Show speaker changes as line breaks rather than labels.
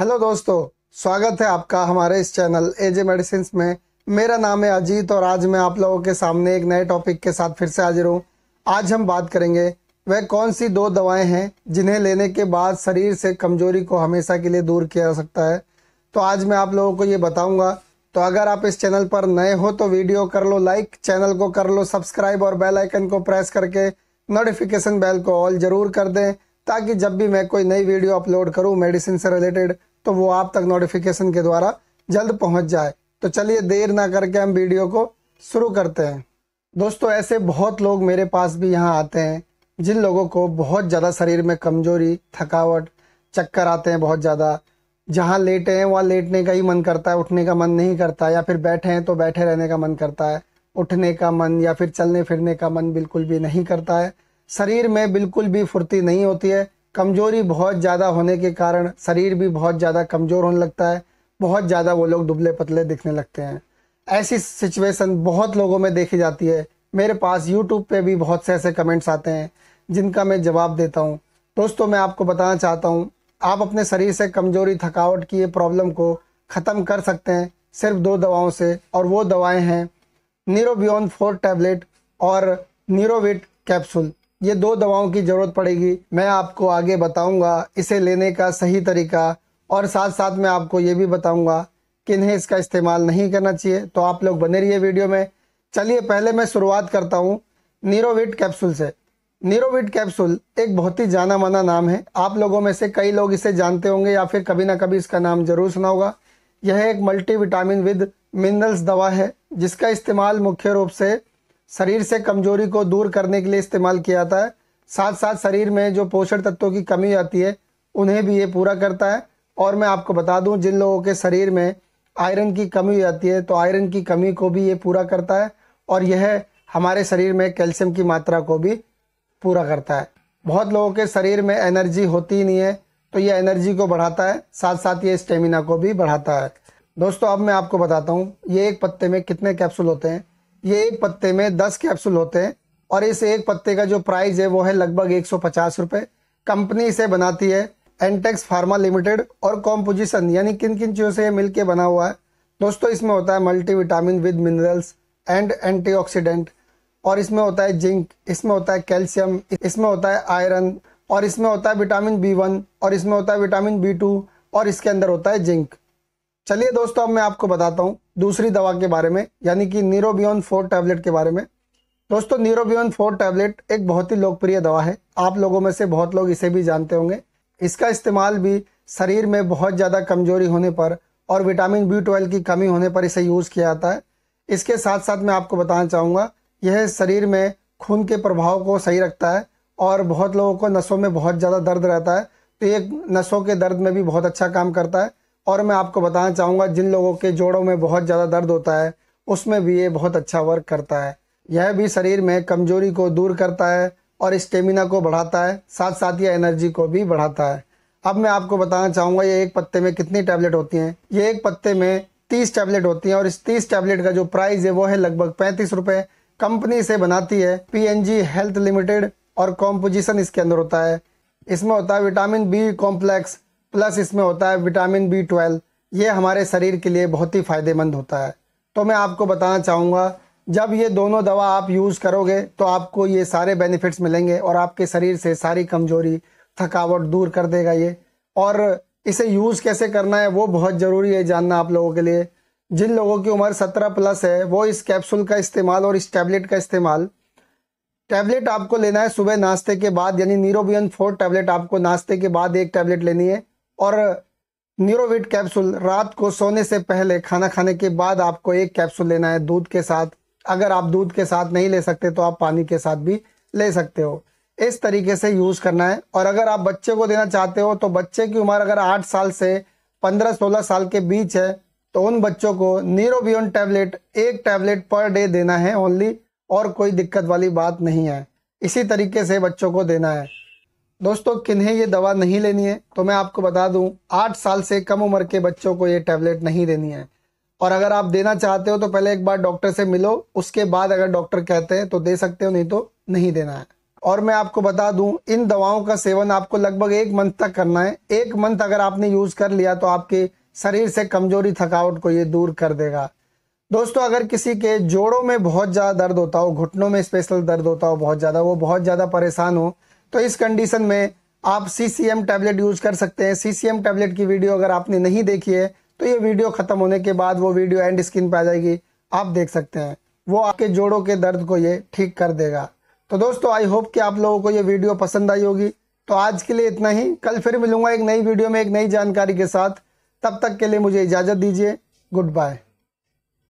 hello दोस्तों स्वागत है आपका हमारे इस चैनल एजे मेडिसिन में मेरा नाम है अजीत और आज मैं आप लोगों के सामने एक नए टॉपिक के साथ फिर से हाजिर हूँ आज हम बात करेंगे वह कौन सी दो दवाएं हैं जिन्हें लेने के बाद शरीर से कमजोरी को हमेशा के लिए दूर किया जा सकता है तो आज मैं आप लोगों को ये बताऊंगा तो अगर आप इस चैनल पर नए हो तो वीडियो कर लो लाइक चैनल को कर लो सब्सक्राइब और बेल आइकन को प्रेस करके नोटिफिकेशन बेल को ऑल जरूर कर दें ताकि जब भी मैं कोई नई वीडियो अपलोड करूँ मेडिसिन से रिलेटेड तो वो आप तक नोटिफिकेशन के द्वारा जल्द पहुँच जाए तो चलिए देर ना करके हम वीडियो को शुरू करते हैं दोस्तों ऐसे बहुत लोग मेरे पास भी यहाँ आते हैं जिन लोगों को बहुत ज़्यादा शरीर में कमजोरी थकावट चक्कर आते हैं बहुत ज़्यादा जहाँ लेटे हैं वहाँ लेटने का ही मन करता है उठने का मन नहीं करता या फिर बैठे हैं तो बैठे रहने का मन करता है उठने का मन या फिर चलने फिरने का मन बिल्कुल भी नहीं करता है शरीर में बिल्कुल भी फुर्ती नहीं होती है कमजोरी बहुत ज़्यादा होने के कारण शरीर भी बहुत ज़्यादा कमज़ोर होने लगता है बहुत ज़्यादा वो लोग दुबले पतले दिखने लगते हैं ऐसी सिचुएशन बहुत लोगों में देखी जाती है मेरे पास यूट्यूब पे भी बहुत से ऐसे कमेंट्स आते हैं जिनका मैं जवाब देता हूँ दोस्तों मैं आपको बताना चाहता हूँ आप अपने शरीर से कमजोरी थकावट की ये प्रॉब्लम को ख़त्म कर सकते हैं सिर्फ दो दवाओं से और वो दवाएं हैं नीरोबियन फोर टैबलेट और नीरोविट कैप्सूल ये दो दवाओं की ज़रूरत पड़ेगी मैं आपको आगे बताऊंगा इसे लेने का सही तरीका और साथ साथ मैं आपको ये भी बताऊंगा कि इन्हें इसका इस्तेमाल नहीं करना चाहिए तो आप लोग बने रहिए वीडियो में चलिए पहले मैं शुरुआत करता हूँ नीरोविट कैप्सूल से नीरोविट कैप्सूल एक बहुत ही जाना माना नाम है आप लोगों में से कई लोग इसे जानते होंगे या फिर कभी ना कभी इसका नाम जरूर सुना होगा यह एक मल्टीविटामिन विद मिनरल्स दवा है जिसका इस्तेमाल मुख्य रूप से शरीर से कमजोरी को दूर करने के लिए इस्तेमाल किया जाता है साथ साथ शरीर में जो पोषण तत्वों की कमी आती है उन्हें भी ये पूरा करता है और मैं आपको बता दूं जिन लोगों के शरीर में आयरन की कमी आती है तो आयरन की कमी को भी ये पूरा करता है और यह हमारे शरीर में कैल्शियम की मात्रा को भी पूरा करता है बहुत लोगों के शरीर में एनर्जी होती ही नहीं है तो यह एनर्जी को बढ़ाता है साथ साथ ये स्टेमिना को भी बढ़ाता है दोस्तों अब मैं आपको बताता हूँ ये एक पत्ते में कितने कैप्सूल होते हैं ये एक पत्ते में दस कैप्सूल होते हैं और इस एक पत्ते का जो प्राइस है वो है लगभग एक सौ कंपनी इसे बनाती है एंटेक्स फार्मा लिमिटेड और कॉम्पोजिशन यानी किन किन चीज़ों से ये मिलके बना हुआ है दोस्तों इसमें होता है multi vitamin with minerals and antioxidant और इसमें होता है जिंक इसमें होता है कैल्शियम इसमें होता है आयरन और इसमें होता है विटामिन बी वन और इसमें होता है विटामिन बी टू और इसके अंदर होता है जिंक चलिए दोस्तों अब मैं आपको बताता हूँ दूसरी दवा के बारे में यानी कि नीरोबियन फोर टैबलेट के बारे में दोस्तों नीरोबियन फोर टैबलेट एक बहुत ही लोकप्रिय दवा है आप लोगों में से बहुत लोग इसे भी जानते होंगे इसका इस्तेमाल भी शरीर में बहुत ज़्यादा कमजोरी होने पर और विटामिन बी ट्वेल्व की कमी होने पर इसे यूज़ किया जाता है इसके साथ साथ मैं आपको बताना चाहूँगा यह शरीर में खून के प्रभाव को सही रखता है और बहुत लोगों को नसों में बहुत ज़्यादा दर्द रहता है तो ये नसों के दर्द में भी बहुत अच्छा काम करता है और मैं आपको बताना चाहूँगा जिन लोगों के जोड़ों में बहुत ज़्यादा दर्द होता है उसमें भी ये बहुत अच्छा वर्क करता है यह भी शरीर में कमजोरी को दूर करता है और स्टेमिना को बढ़ाता है साथ साथ ही एनर्जी को भी बढ़ाता है अब मैं आपको बताना चाहूँगा ये एक पत्ते में कितनी टैबलेट होती हैं ये एक पत्ते में तीस टैबलेट होती हैं और इस तीस टैबलेट का जो प्राइस है वो है लगभग पैंतीस रुपये कंपनी से बनाती है पीएनजी हेल्थ लिमिटेड और कॉम्पोजिशन इसके अंदर होता है इसमें होता है विटामिन बी कॉम्प्लेक्स प्लस इसमें होता है विटामिन बी ट्वेल्व ये हमारे शरीर के लिए बहुत ही फ़ायदेमंद होता है तो मैं आपको बताना चाहूँगा जब ये दोनों दवा आप यूज़ करोगे तो आपको ये सारे बेनिफिट्स मिलेंगे और आपके शरीर से सारी कमजोरी थकावट दूर कर देगा ये और इसे यूज़ कैसे करना है वो बहुत ज़रूरी है जानना आप लोगों के लिए जिन लोगों की उम्र सत्रह प्लस है वो इस कैप्सूल का इस्तेमाल और इस टैबलेट का इस्तेमाल टैबलेट आपको लेना है सुबह नाश्ते के बाद यानी नीरोबियन फोर टैबलेट आपको नाश्ते के बाद एक टैबलेट लेनी है और न्यूरोविट कैप्सूल रात को सोने से पहले खाना खाने के बाद आपको एक कैप्सूल लेना है दूध के साथ अगर आप दूध के साथ नहीं ले सकते तो आप पानी के साथ भी ले सकते हो इस तरीके से यूज़ करना है और अगर आप बच्चे को देना चाहते हो तो बच्चे की उम्र अगर आठ साल से पंद्रह सोलह साल के बीच है तो उन बच्चों को नीरोबियन टैबलेट एक टैबलेट पर डे देना है ओनली और कोई दिक्कत वाली बात नहीं है इसी तरीके से बच्चों को देना है दोस्तों किन्हें ये दवा नहीं लेनी है तो मैं आपको बता दूं आठ साल से कम उम्र के बच्चों को ये टैबलेट नहीं देनी है और अगर आप देना चाहते हो तो पहले एक बार डॉक्टर से मिलो उसके बाद अगर डॉक्टर कहते हैं तो दे सकते हो नहीं तो नहीं देना है और मैं आपको बता दूं इन दवाओं का सेवन आपको लगभग एक मंथ तक करना है एक मंथ अगर आपने यूज़ कर लिया तो आपके शरीर से कमजोरी थकावट को ये दूर कर देगा दोस्तों अगर किसी के जोड़ों में बहुत ज़्यादा दर्द होता हो घुटनों में स्पेशल दर्द होता हो बहुत ज़्यादा वो बहुत ज़्यादा परेशान हो तो इस कंडीशन में आप C C M tablet use कर सकते हैं सी सी एम टैबलेट की वीडियो अगर आपने नहीं देखी है तो ये वीडियो खत्म होने के बाद वो वीडियो एंड स्क्रीन पर आ जाएगी आप देख सकते हैं वो आपके जोड़ों के दर्द को ये ठीक कर देगा तो दोस्तों आई होप कि आप लोगों को ये वीडियो पसंद आई होगी तो आज के लिए इतना ही कल फिर मिलूंगा एक नई वीडियो में एक नई जानकारी के साथ तब तक के लिए मुझे इजाज़त दीजिए गुड बाय